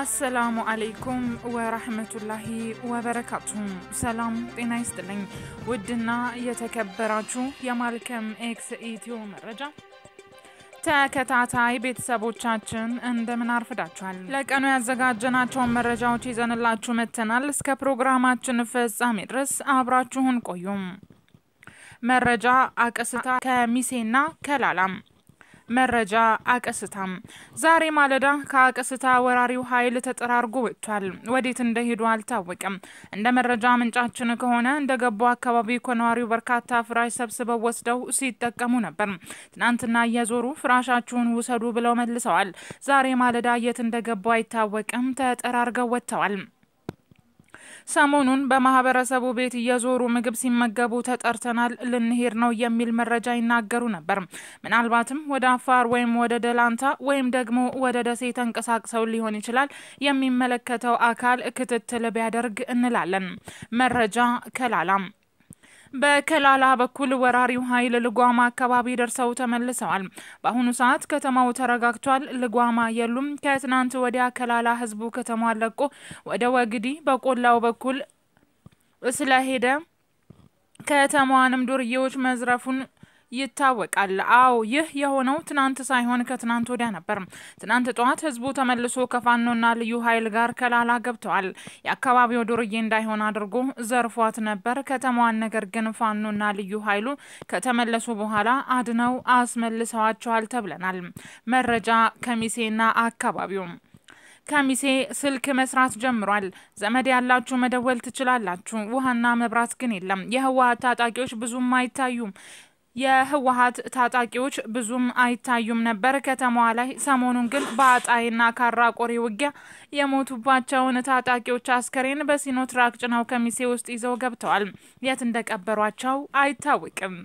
አሰላሙ አለይኩም ወራህመቱላሂ ወበረካቱሁም። ሰላም ጤና ይስጥልኝ። ውድና የተከበራችሁ የማልከም ኤክስ ኢትዮ መረጃ ተከታታይ ቤተሰቦቻችን እንደምን አርፍዳችኋል። ለቀኑ ያዘጋጀናቸውን መረጃዎች ይዘንላችሁ መጥተናል። እስከ ፕሮግራማችን ፍጻሜ ድረስ አብራችሁን ቆዩም። መረጃ አቅስታ ከሚሴና ከላላም መረጃ አቀስታ ዛሬ ማለዳ ከአቀስታ ወራሪው ኃይል ተጠራርጎ ወጥቷል። ወዴት እንደሄዱ አልታወቀም። እንደ መረጃ ምንጫችን ከሆነ እንደ ገቡ አካባቢ ከነዋሪው በርካታ ፍራሽ ሰብስበው ወስደው ሲጠቀሙ ነበር። ትናንትና እየዞሩ ፍራሻችሁን ውሰዱ ብለው መልሰዋል። ዛሬ ማለዳ የት እንደገቡ አይታወቅም። ተጠራርገው ወጥተዋል። ሰሞኑን በማህበረሰቡ ቤት እየዞሩ ምግብ ሲመገቡ ተጠርተናል፣ ልንሄድ ነው የሚል መረጃ ይናገሩ ነበር። ምናልባትም ወደ አፋር ወይም ወደ ደላንታ ወይም ደግሞ ወደ ደሴ ተንቀሳቅሰው ሊሆን ይችላል። የሚመለከተው አካል ክትትል ቢያደርግ እንላለን። መረጃ ከላላም በከላላ በኩል ወራሪው ኃይል ልጓማ አካባቢ ደርሰው ተመልሰዋል። በአሁኑ ሰዓት ከተማው ተረጋግቷል። ልጓማ የሉም። ከትናንት ወዲያ ከላላ ህዝቡ ከተማ ለቆ ወደ ወግዲ በቆላው በኩል ስለሄደ ከተማዋንም ዱርዬዎች መዝረፉን ይታወቃል። አዎ ይህ የሆነው ትናንት ሳይሆን ከትናንት ወዲያ ነበር። ትናንት ጠዋት ህዝቡ ተመልሶ ከፋኖና ልዩ ኃይል ጋር ከላላ ገብተዋል። የአካባቢው ዱርዬ እንዳይሆን አድርጎ ዘርፏት ነበር ከተማዋን። ነገር ግን ፋኖና ልዩ ኃይሉ ከተመለሱ በኋላ አድነው አስመልሰዋቸዋል ተብለናል። መረጃ ከሚሴና አካባቢው ከሚሴ ስልክ መስራት ጀምሯል። ዘመድ ያላችሁ መደወል ትችላላችሁ። ውሃና መብራት ግን የለም። የህወሀት ታጣቂዎች ብዙም አይታዩም። የህወሀት ታጣቂዎች ብዙም አይታዩም ነበር ከተማዋ ላይ። ሰሞኑን ግን በአጣይና ካራቆሬ ውጊያ የሞቱባቸውን ታጣቂዎች አስከሬን በሲኖትራክ ጭነው ከሚሴ ውስጥ ይዘው ገብተዋል። የት እንደቀበሯቸው አይታወቅም።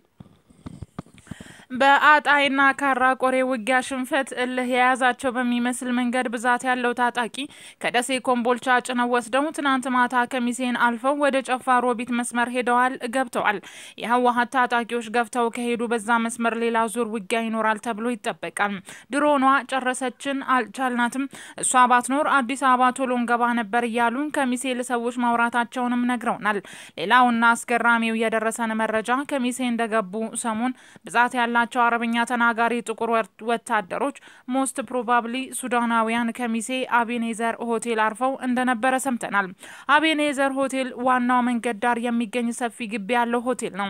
በአጣይና ካራ ቆሬ ውጊያ ሽንፈት እልህ የያዛቸው በሚመስል መንገድ ብዛት ያለው ታጣቂ ከደሴ ኮምቦልቻ ጭነው ወስደው ትናንት ማታ ከሚሴን አልፈው ወደ ጨፋ ሮቢት መስመር ሄደዋል ገብተዋል። የህወሀት ታጣቂዎች ገብተው ከሄዱ በዛ መስመር ሌላ ዙር ውጊያ ይኖራል ተብሎ ይጠበቃል። ድሮኗ ጨረሰችን፣ አልቻልናትም፣ እሷ ባትኖር አዲስ አበባ ቶሎ እንገባ ነበር እያሉን ከሚሴል ሰዎች ማውራታቸውንም ነግረውናል። ሌላውና አስገራሚው የደረሰን መረጃ ከሚሴ እንደገቡ ሰሞን ብዛት ያላ ናቸው። አረብኛ ተናጋሪ ጥቁር ወታደሮች ሞስት ፕሮባብሊ ሱዳናውያን ከሚሴ አቤኔዘር ሆቴል አርፈው እንደነበረ ሰምተናል። አቤኔዘር ሆቴል ዋናው መንገድ ዳር የሚገኝ ሰፊ ግቢ ያለው ሆቴል ነው።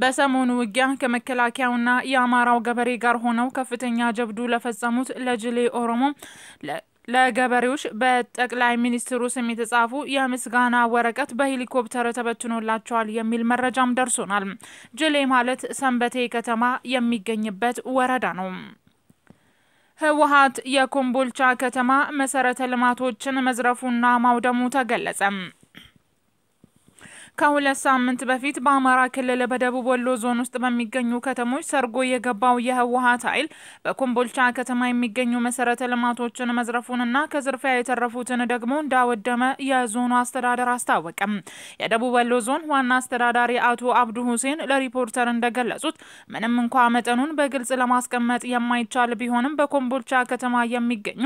በሰሞኑ ውጊያ ከመከላከያውና የአማራው ገበሬ ጋር ሆነው ከፍተኛ ጀብዱ ለፈጸሙት ለጅሌ ኦሮሞ ለገበሬዎች በጠቅላይ ሚኒስትሩ ስም የተጻፉ የምስጋና ወረቀት በሄሊኮፕተር ተበትኖላቸዋል የሚል መረጃም ደርሶናል። ጅሌ ማለት ሰንበቴ ከተማ የሚገኝበት ወረዳ ነው። ህወሀት የኮምቦልቻ ከተማ መሰረተ ልማቶችን መዝረፉና ማውደሙ ተገለጸ። ከሁለት ሳምንት በፊት በአማራ ክልል በደቡብ ወሎ ዞን ውስጥ በሚገኙ ከተሞች ሰርጎ የገባው የህወሀት ኃይል በኮምቦልቻ ከተማ የሚገኙ መሰረተ ልማቶችን መዝረፉንና ከዝርፊያ የተረፉትን ደግሞ እንዳወደመ የዞኑ አስተዳደር አስታወቀም። የደቡብ ወሎ ዞን ዋና አስተዳዳሪ አቶ አብዱ ሁሴን ለሪፖርተር እንደገለጹት ምንም እንኳ መጠኑን በግልጽ ለማስቀመጥ የማይቻል ቢሆንም በኮምቦልቻ ከተማ የሚገኙ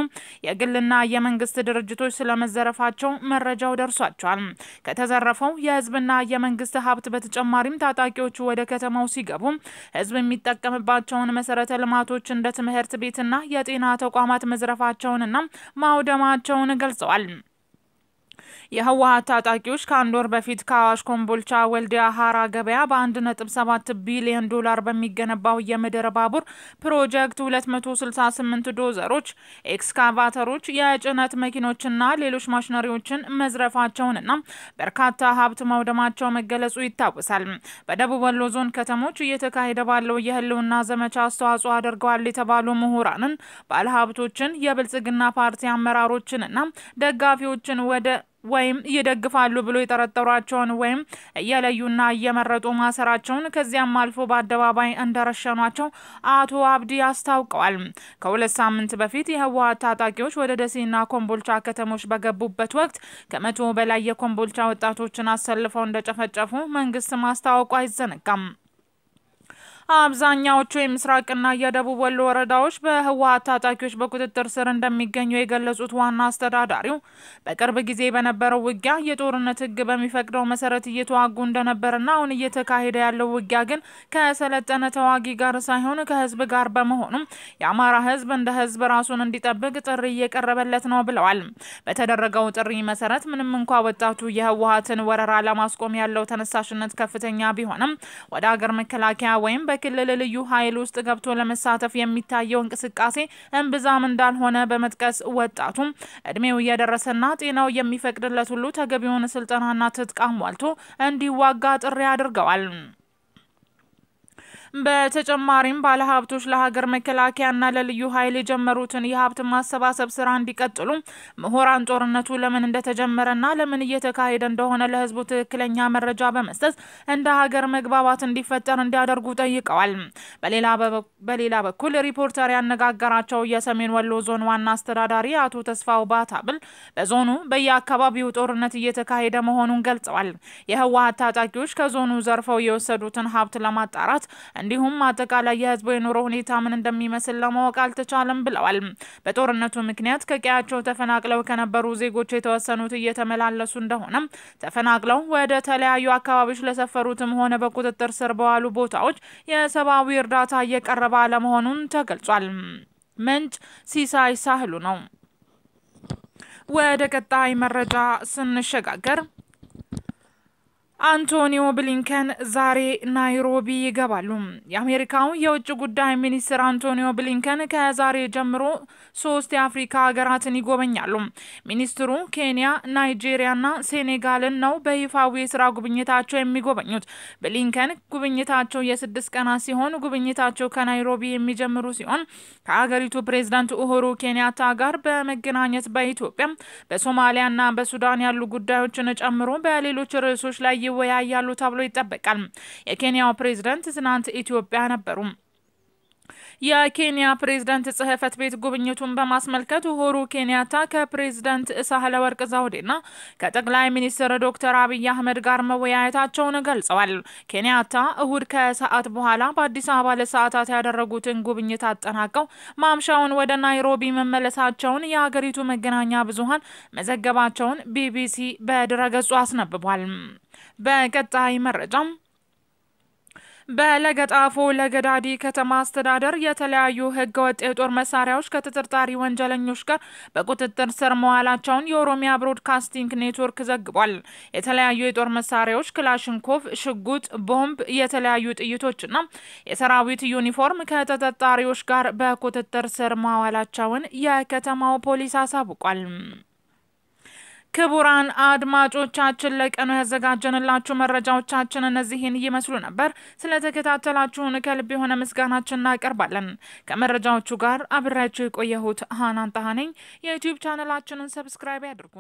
የግልና የመንግስት ድርጅቶች ስለመዘረፋቸው መረጃው ደርሷቸዋል። ከተዘረፈው የህዝብ ከህዝብና የመንግስት ሀብት በተጨማሪም ታጣቂዎቹ ወደ ከተማው ሲገቡ ህዝብ የሚጠቀምባቸውን መሰረተ ልማቶች እንደ ትምህርት ቤትና የጤና ተቋማት መዝረፋቸውንና ማውደማቸውን ገልጸዋል። የህወሀት ታጣቂዎች ከአንድ ወር በፊት ከአዋሽ ኮምቦልቻ ወልዲያ ሀራ ገበያ በ1.7 ቢሊዮን ዶላር በሚገነባው የምድር ባቡር ፕሮጀክት 268 ዶዘሮች፣ ኤክስካቫተሮች፣ የጭነት መኪኖችና ሌሎች ማሽነሪዎችን መዝረፋቸውንና በርካታ ሀብት መውደማቸው መገለጹ ይታወሳል። በደቡብ ወሎ ዞን ከተሞች እየተካሄደ ባለው የህልውና ዘመቻ አስተዋጽኦ አድርገዋል የተባሉ ምሁራንን፣ ባለሀብቶችን፣ የብልጽግና ፓርቲ አመራሮችንና ደጋፊዎችን ወደ ወይም ይደግፋሉ ብሎ የጠረጠሯቸውን ወይም እየለዩና እየመረጡ ማሰራቸውን ከዚያም አልፎ በአደባባይ እንደረሸኗቸው አቶ አብዲ አስታውቀዋል። ከሁለት ሳምንት በፊት የህወሀት ታጣቂዎች ወደ ደሴና ኮምቦልቻ ከተሞች በገቡበት ወቅት ከመቶ በላይ የኮምቦልቻ ወጣቶችን አሰልፈው እንደጨፈጨፉ መንግስት ማስታወቁ አይዘነጋም። አብዛኛዎቹ የምስራቅና የደቡብ ወሎ ወረዳዎች በህወሀት ታጣቂዎች በቁጥጥር ስር እንደሚገኙ የገለጹት ዋና አስተዳዳሪው በቅርብ ጊዜ በነበረው ውጊያ የጦርነት ህግ በሚፈቅደው መሰረት እየተዋጉ እንደነበርና አሁን እየተካሄደ ያለው ውጊያ ግን ከሰለጠነ ተዋጊ ጋር ሳይሆን ከህዝብ ጋር በመሆኑም የአማራ ህዝብ እንደ ህዝብ ራሱን እንዲጠብቅ ጥሪ እየቀረበለት ነው ብለዋል። በተደረገው ጥሪ መሰረት ምንም እንኳ ወጣቱ የህወሀትን ወረራ ለማስቆም ያለው ተነሳሽነት ከፍተኛ ቢሆንም ወደ አገር መከላከያ ወይም በክልል ልዩ ኃይል ውስጥ ገብቶ ለመሳተፍ የሚታየው እንቅስቃሴ እምብዛም እንዳልሆነ በመጥቀስ ወጣቱም እድሜው እየደረሰና ጤናው የሚፈቅድለት ሁሉ ተገቢውን ስልጠናና ትጥቅ አሟልቶ እንዲዋጋ ጥሪ አድርገዋል። በተጨማሪም ባለሀብቶች ለሀገር መከላከያና ለልዩ ኃይል የጀመሩትን የሀብት ማሰባሰብ ስራ እንዲቀጥሉ ምሁራን ጦርነቱ ለምን እንደተጀመረና ለምን እየተካሄደ እንደሆነ ለህዝቡ ትክክለኛ መረጃ በመስጠት እንደ ሀገር መግባባት እንዲፈጠር እንዲያደርጉ ጠይቀዋል። በሌላ በኩል ሪፖርተር ያነጋገራቸው የሰሜን ወሎ ዞን ዋና አስተዳዳሪ አቶ ተስፋው ባታብል በዞኑ በየአካባቢው ጦርነት እየተካሄደ መሆኑን ገልጸዋል። የህወሀት ታጣቂዎች ከዞኑ ዘርፈው የወሰዱትን ሀብት ለማጣራት እንዲሁም አጠቃላይ የህዝቡ የኑሮ ሁኔታ ምን እንደሚመስል ለማወቅ አልተቻለም ብለዋል። በጦርነቱ ምክንያት ከቀያቸው ተፈናቅለው ከነበሩ ዜጎች የተወሰኑት እየተመላለሱ እንደሆነ ተፈናቅለው ወደ ተለያዩ አካባቢዎች ለሰፈሩትም ሆነ በቁጥጥር ስር በዋሉ ቦታዎች የሰብአዊ እርዳታ እየቀረበ አለመሆኑን ተገልጿል። ምንጭ ሲሳይ ሳህሉ ነው። ወደ ቀጣይ መረጃ ስንሸጋገር አንቶኒዮ ብሊንከን ዛሬ ናይሮቢ ይገባሉ። የአሜሪካው የውጭ ጉዳይ ሚኒስትር አንቶኒዮ ብሊንከን ከዛሬ ጀምሮ ሶስት የአፍሪካ ሀገራትን ይጎበኛሉ። ሚኒስትሩ ኬንያ፣ ናይጄሪያና ሴኔጋልን ነው በይፋዊ የስራ ጉብኝታቸው የሚጎበኙት። ብሊንከን ጉብኝታቸው የስድስት ቀናት ሲሆን ጉብኝታቸው ከናይሮቢ የሚጀምሩ ሲሆን ከሀገሪቱ ፕሬዝዳንት ኡሁሩ ኬንያታ ጋር በመገናኘት በኢትዮጵያ በሶማሊያና በሱዳን ያሉ ጉዳዮችን ጨምሮ በሌሎች ርዕሶች ላይ ይወያያሉ ተብሎ ይጠበቃል። የኬንያው ፕሬዝደንት ትናንት ኢትዮጵያ ነበሩ። የኬንያ ፕሬዝደንት ጽህፈት ቤት ጉብኝቱን በማስመልከት ኡሁሩ ኬንያታ ከፕሬዝደንት ሳህለ ወርቅ ዘውዴና ከጠቅላይ ሚኒስትር ዶክተር አብይ አህመድ ጋር መወያየታቸውን ገልጸዋል። ኬንያታ እሁድ ከሰዓት በኋላ በአዲስ አበባ ለሰዓታት ያደረጉትን ጉብኝት አጠናቀው ማምሻውን ወደ ናይሮቢ መመለሳቸውን የአገሪቱ መገናኛ ብዙሃን መዘገባቸውን ቢቢሲ በድረገጹ አስነብቧል። በቀጣይ መረጃም በለገጣፎ ለገዳዲ ከተማ አስተዳደር የተለያዩ ህገወጥ የጦር መሳሪያዎች ከተጠርጣሪ ወንጀለኞች ጋር በቁጥጥር ስር መዋላቸውን የኦሮሚያ ብሮድካስቲንግ ኔትወርክ ዘግቧል። የተለያዩ የጦር መሳሪያዎች ክላሽንኮቭ፣ ሽጉጥ፣ ቦምብ፣ የተለያዩ ጥይቶችና የሰራዊት ዩኒፎርም ከተጠርጣሪዎች ጋር በቁጥጥር ስር መዋላቸውን የከተማው ፖሊስ አሳውቋል። ክቡራን አድማጮቻችን ለቀኑ ያዘጋጀንላችሁ መረጃዎቻችን እነዚህን ይመስሉ ነበር። ስለተከታተላችሁን ከልብ የሆነ ምስጋናችን እናቀርባለን። ከመረጃዎቹ ጋር አብሬያችሁ የቆየሁት ሀናን ጣሃ ነኝ። የዩቲዩብ ቻናላችንን ሰብስክራይብ ያድርጉ።